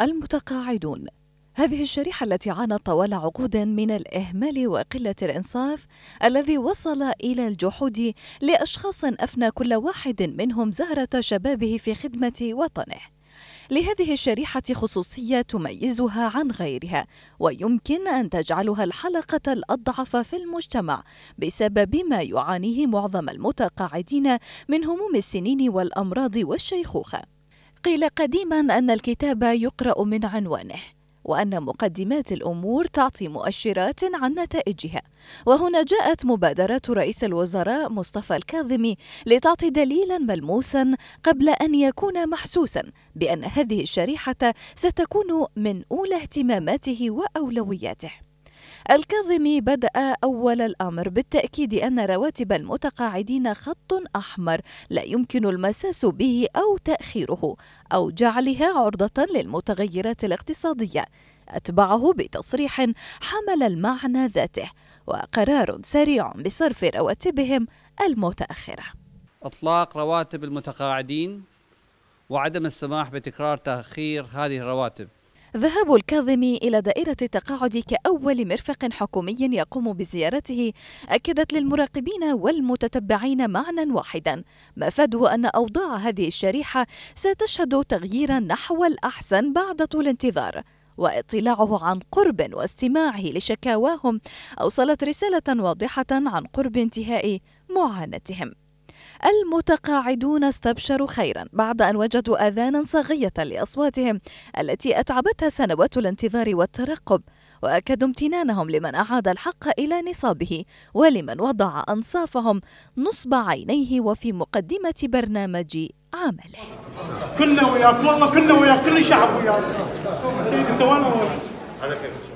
المتقاعدون هذه الشريحة التي عانت طوال عقود من الإهمال وقلة الإنصاف الذي وصل إلى الجحود لأشخاص أفنى كل واحد منهم زهرة شبابه في خدمة وطنه. لهذه الشريحة خصوصية تميزها عن غيرها ويمكن أن تجعلها الحلقة الأضعف في المجتمع بسبب ما يعانيه معظم المتقاعدين من هموم السنين والأمراض والشيخوخة. قيل قديما أن الكتاب يقرأ من عنوانه وأن مقدمات الأمور تعطي مؤشرات عن نتائجها وهنا جاءت مبادرة رئيس الوزراء مصطفى الكاظمي لتعطي دليلا ملموسا قبل أن يكون محسوسا بأن هذه الشريحة ستكون من أولى اهتماماته وأولوياته الكاظمي بدأ أول الأمر بالتأكيد أن رواتب المتقاعدين خط أحمر لا يمكن المساس به أو تأخيره أو جعلها عرضة للمتغيرات الاقتصادية أتبعه بتصريح حمل المعنى ذاته وقرار سريع بصرف رواتبهم المتأخرة إطلاق رواتب المتقاعدين وعدم السماح بتكرار تأخير هذه الرواتب ذهاب الكاظمي إلى دائرة التقاعد كأول مرفق حكومي يقوم بزيارته أكدت للمراقبين والمتتبعين معنى واحدا مفاده أن أوضاع هذه الشريحة ستشهد تغييرا نحو الأحسن بعد طول انتظار واطلاعه عن قرب واستماعه لشكاواهم أوصلت رسالة واضحة عن قرب انتهاء معاناتهم المتقاعدون استبشروا خيرا بعد أن وجدوا آذانا صاغية لأصواتهم التي أتعبتها سنوات الانتظار والترقب وأكدوا امتنانهم لمن أعاد الحق إلى نصابه ولمن وضع أنصافهم نصب عينيه وفي مقدمة برنامج عمله كنا وياك والله كنا وياك كل شعب وياك سيدي سوانا هذا كيف